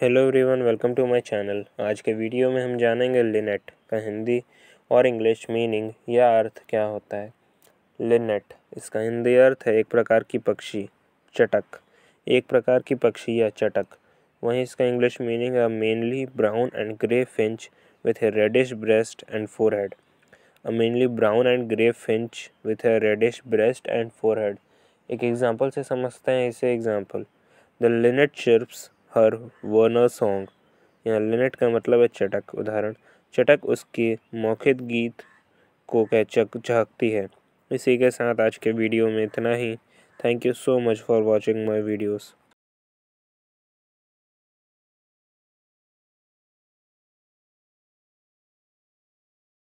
hello everyone welcome to my channel आज के video में हम जानेंगे लिनेट का हिंदी और इंग्लिश मीनिंग या अर्थ क्या होता है लिनेट इसका हिंदी अर्थ है एक प्रकार की पक्षी चटक एक प्रकार की पक्षी या चटक वहीं इसका इंग्लिश मीनिंग है mainly brown and grey finch with a reddish breast and forehead a mainly brown and grey finch with a reddish breast and forehead एक एग्जाम्पल से समझते हैं इसे example the linnet ships her winner song यहाँ linnet का मतलब है चटक उदाहरण चटक उसके मौखिक गीत को कह चक झकती है इसी के साथ आज के वीडियो में इतना ही thank you so much for watching my videos